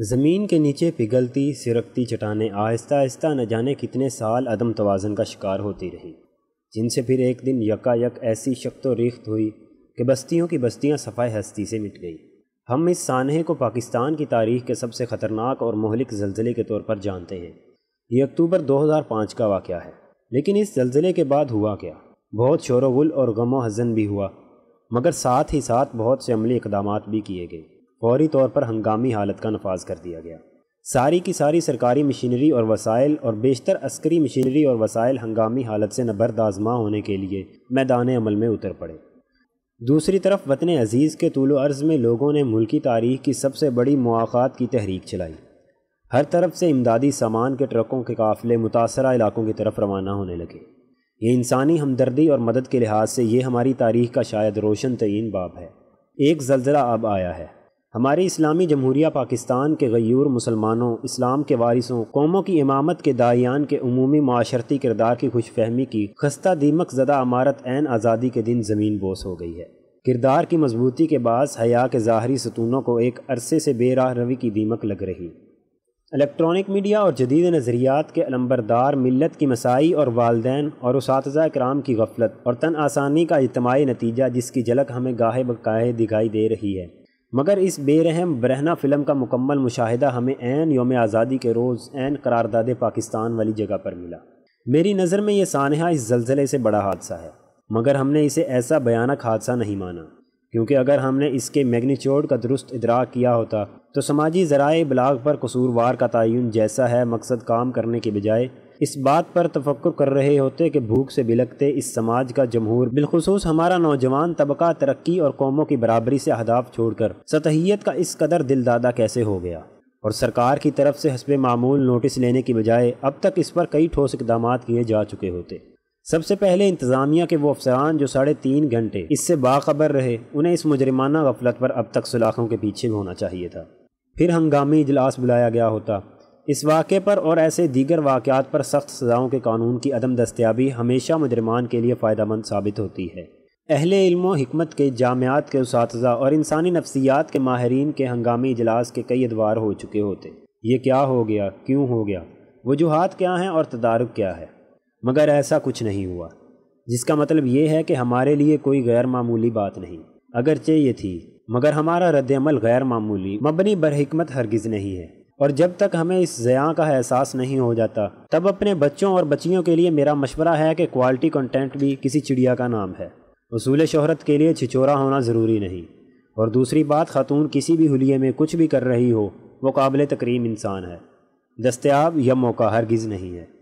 ज़मीन के नीचे पिघलती सिरकती चटाने आहिस्ता आहिस्ता न जाने कितने साल अदम तोज़न का शिकार होती रहीं जिनसे फिर एक दिन यकायक ऐसी शक्त रिख्त हुई कि बस्तियों की बस्तियां सफ़ाई हस्ती से मिट गई हम इस सानहे को पाकिस्तान की तारीख के सबसे ख़तरनाक और महलिक जलजिले के तौर पर जानते हैं ये अक्टूबर 2005 का वाक़ है लेकिन इस जलजिले के बाद हुआ क्या बहुत शोरगुल और गमो हजन भी हुआ मगर साथ ही साथ बहुत से अमली इकदाम भी किए गए फौरी तौर पर हंगामी हालत का नफाज कर दिया गया सारी की सारी सरकारी मशीनरी और वसाइल और बेशतर अस्करी मशीनरी और वसाइल हंगामी हालत से नबरदाजमा होने के लिए मैदान अमल में उतर पड़े दूसरी तरफ वतन अजीज़ के तूल अर्ज़ में लोगों ने मुल्की तारीख की सबसे बड़ी मौक़ात की तहरीक चलाई हर तरफ से इमदादी सामान के ट्रकों के काफ़िले मुतासर इलाकों की तरफ रवाना होने लगे ये इंसानी हमदर्दी और मदद के लिहाज से ये हमारी तारीख का शायद रोशन तरीन बाब है एक जल्जला अब आया है हमारे इस्लामी जमहूरिया पाकिस्तान के गयूर मुसलमानों इस्लाम के वारिसों कौमों की इमामत के दायान के अमूमी माशरती किरदार की खुश फहमी की खस्ता दीमक ज़दा अमारत ऐन आज़ादी के दिन ज़मीन बोस हो गई है किरदार की मजबूती के बाद हया के ज़ाहरी सतूनों को एक अरसे से बेराह रवि की दीमक लग रही इलेक्ट्रॉनिक मीडिया और जदीद नज़रियात के अलम्बरदार मिलत की मसाई और वालदेन और उस कराम की गफलत और तन आसानी का इजमाही नतीजा जिसकी झलक हमें गाहे बकाहे दिखाई दे रही है मगर इस बेरहम ब्रहना फ़िल्म का मुकम्मल मुशाहिदा हमें एन योम आज़ादी के रोज़ एन करारदाद पाकिस्तान वाली जगह पर मिला मेरी नज़र में यह सानहा इस जलजिले से बड़ा हादसा है मगर हमने इसे ऐसा भयानक हादसा नहीं माना क्योंकि अगर हमने इसके मैग्नीच्यूड का दुरुस्त इदराक किया होता तो समाजी ज़राए बलाग पर कसूरवार का तयन जैसा है मकसद काम करने के बजाय इस बात पर तफक्र कर रहे होते कि भूख से बिलकते इस समाज का जमहूर बिलखसूस हमारा नौजवान तबका तरक्की और कौमों की बराबरी से अहदाफ छोड़कर सतहीत का इस कदर दिलदादा कैसे हो गया और सरकार की तरफ से हसब मामूल नोटिस लेने की बजाय अब तक इस पर कई ठोस इकदाम किए जा चुके होते सबसे पहले इंतज़ामिया के वो अफसरान जो साढ़े तीन घंटे इससे बाखबर रहे उन्हें इस मुजरमाना गफलत पर अब तक सलाखों के पीछे होना चाहिए था फिर हंगामी इजलास बुलाया गया होता इस वाक़े पर और ऐसे दीगर वाक़ात पर सख्त सज़ाओं के कानून की अदम दस्तियाबी हमेशा मुजरमान के लिए फ़ायदा साबित होती है अहल इल्म के जामियात के उस और इंसानी नफसियात के माहरीन के हंगामी इजलास के कई अदवार हो चुके होते ये क्या हो गया क्यों हो गया वजूहत क्या हैं और तदारक क्या है मगर ऐसा कुछ नहीं हुआ जिसका मतलब ये है कि हमारे लिए कोई गैर मामूली बात नहीं अगरचे ये थी मगर हमारा रद्दमल गैर मामूली मबनी बरहमत हरगिज़ नहीं है और जब तक हमें इस ज़या का एहसास नहीं हो जाता तब अपने बच्चों और बच्चियों के लिए मेरा मशवरा है कि क्वालिटी कंटेंट भी किसी चिड़िया का नाम है असूल शहरत के लिए छिचोरा होना ज़रूरी नहीं और दूसरी बात खातून किसी भी हलिए में कुछ भी कर रही हो वो काबिल तकरीम इंसान है दस्तयाब या मौका हरगिज़ नहीं है